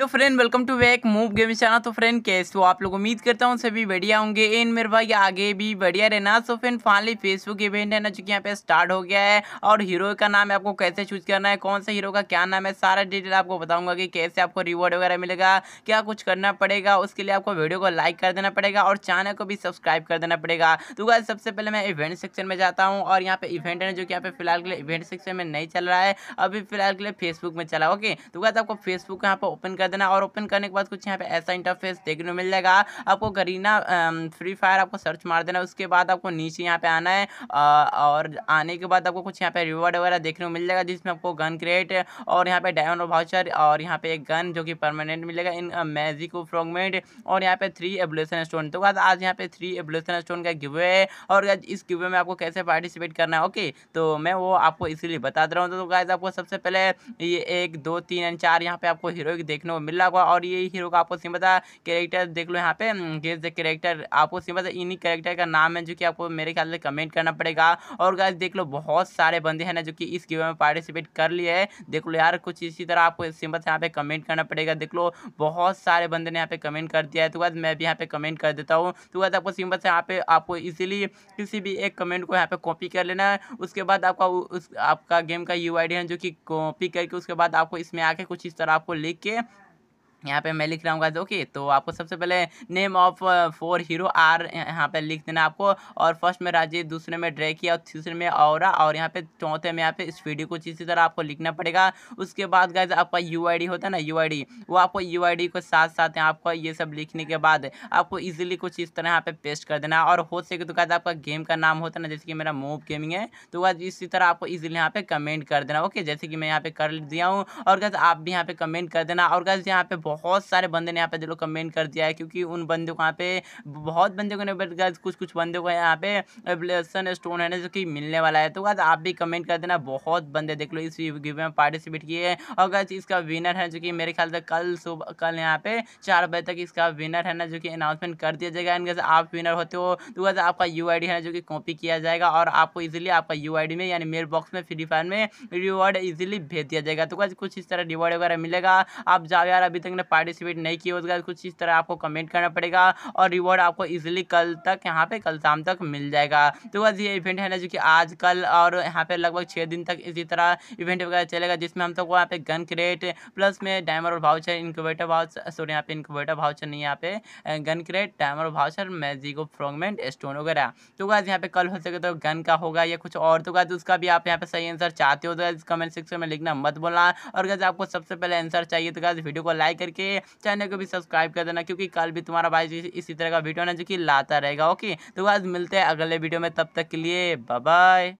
hello friend welcome to back move game channel तो friend कैसे हो आप लोग उम्मीद करता हूँ सभी बढ़िया होंगे एन मेरे भाई आगे भी बढ़िया रहना सो तो फ्रेंड फाइनली फेसबुक इवेंट है ना जो कि यहाँ पे स्टार्ट हो गया है और हीरो का नाम है आपको कैसे चूज करना है कौन सा हीरो का क्या नाम है सारा डिटेल आपको बताऊंगा कि कैसे आपको रिवॉर्ड वगैरह मिलेगा क्या कुछ करना पड़ेगा उसके लिए आपको वीडियो को लाइक कर देना पड़ेगा और चैनल को भी सब्सक्राइब कर देना पड़ेगा तो गाय सबसे पहले मैं इवेंट सेक्शन में जाता हूँ और यहाँ पे इवेंट है जो कि यहाँ पे फिलहाल के लिए इवेंट सेक्शन में नहीं चल रहा है अभी फिलहाल के लिए फेसबुक में चला ओके तो गाय आपको फेसबुक यहाँ पर ओपन कर देना और ओपन करने के बाद कुछ यहाँ पे ऐसा इंटरफेस देखने को मिल जाएगा आपको गरीना फ्री फायर आपको सर्च मार देना उसके बाद आपको नीचे यहाँ पे आना है और आने के बाद आपको कुछ यहाँ पे रिवॉर्ड वगैरह देखने को मिल जाएगा जिसमें आपको गन क्रिएट और यहाँ पे डायमंड भाउचर और यहाँ पे एक गन जो कि परमानेंट मिलेगा इन मैजिको फ्रॉगमेंट और यहाँ पे थ्री एबुलेशन स्टोन तो आज यहाँ पे थ्री एबुलेशन स्टोन का गिवे है और इस गिवे में आपको कैसे पार्टिसिपेट करना है ओके तो मैं वो आपको इसीलिए बता दे रहा हूँ तो गाइज आपको सबसे पहले ये एक दो तीन एंड चार यहाँ पे आपको हीरो देखने को मिल रहा और ये हीरो का आपको सिंह पता कैरेक्टर देख लो यहाँ पे गेस द कैरेक्टर आपको सिंह पता इन्हीं कैरेक्टर का नाम है जो कि आपको मेरे ख्याल से कमेंट करना पड़ेगा और गाइस देख लो बहुत सारे बंदे हैं ना जो कि इस गेम में पार्टिसिपेट कर लिए है देख लो यार कुछ इसी तरह आपको सिंह पता यहाँ पे कमेंट करना पड़ेगा देख लो बहुत सारे बंदे ने यहाँ पे कमेंट कर दिया है तो गाइज मैं भी यहाँ पे कमेंट कर देता हूँ तो गाइज आपको सिंह पता यहाँ पे आपको इसीलिए किसी भी एक कमेंट को यहाँ पे कॉपी कर लेना है उसके बाद आपका उस आपका गेम का यू है जो कि कॉपी करके उसके बाद आपको इसमें आके कुछ इस तरह आपको लिख के यहाँ पे मैं लिख रहा हूँ गाइज ओके तो आपको सबसे पहले name of four hero are यहाँ पे लिख देना आपको और फर्स्ट में राजीव दूसरे में ड्रैकी और तीसरे में और और यहाँ पे चौथे में यहाँ पे स्पीडी कुछ इसी तरह आपको लिखना पड़ेगा उसके बाद गाइज आपका यू होता है ना यू वो आपको यू के साथ साथ यहाँ आपको ये सब लिखने के बाद आपको ईजिली कुछ इस तरह यहाँ पे पेस्ट कर देना और हो सके तो गाइज आपका गेम का नाम होता है ना जैसे कि मेरा मोब गेमिंग है तो गाइज इसी तरह आपको ईजिली यहाँ पे कमेंट कर देना ओके जैसे कि मैं यहाँ पे कर दिया हूँ और गाइज आप भी यहाँ पे कमेंट कर देना और गाइज यहाँ पे बहुत सारे बंदे ने यहाँ पे दिलो कमेंट कर दिया है क्योंकि उन बंदों को यहाँ पे बहुत बंदे को कुछ कुछ बंदों को यहाँ पे ब्लेसन स्टोन है जो कि मिलने वाला है तो गाज आप भी कमेंट कर देना बहुत बंदे देख लो इस गिव में पार्टिसिपेट किए हैं और गाज इसका विनर है जो कि मेरे ख्याल से कल सुबह कल यहाँ पे चार बजे तक इसका विनर है ना जो कि अनाउंसमेंट कर दिया जाएगा एंड गैसे आप विनर होते हो तो गैसे आपका यू आई डी है जो कि कॉपी किया जाएगा और आपको इजिली आपका यू आई डी में यानी मेल बॉक्स में फ्री फायर में रिवॉर्ड इजिली भेज दिया जाएगा तो गैस कुछ इस तरह रिवॉर्ड वगैरह मिलेगा आप जाओ यार अभी तक आपने पार्टिसिपेट नहीं किया होगा कुछ इस तरह आपको कमेंट करना पड़ेगा और रिवॉर्ड आपको इजिली कल तक यहाँ पे कल शाम तक मिल जाएगा तो बस ये इवेंट है ना जो कि आज कल और यहाँ पे लगभग छः दिन तक इसी तरह इवेंट वगैरह चलेगा जिसमें हम सबको यहाँ पे गन क्रेट प्लस में डायमर और भाउचर इनक्यूबेटर भाउचर सॉरी यहाँ पे इनक्यूबेटर भाउचर नहीं यहाँ पे गन क्रेट डायमर और भाउचर मैजिको फ्रॉगमेंट स्टोन वगैरह तो बस यहाँ पे कल हो सके तो गन का होगा या कुछ और तो गाज उसका भी आप यहाँ पे सही आंसर चाहते हो तो गाज कमेंट सेक्शन में लिखना मत बोलना और गाज आपको सबसे पहले आंसर चाहिए तो गाज वीडियो को लाइक करके करके चैनल को भी सब्सक्राइब कर देना क्योंकि कल भी तुम्हारा भाई इसी तरह का वीडियो ना जो कि लाता रहेगा ओके तो आज मिलते हैं अगले वीडियो में तब तक के लिए बाय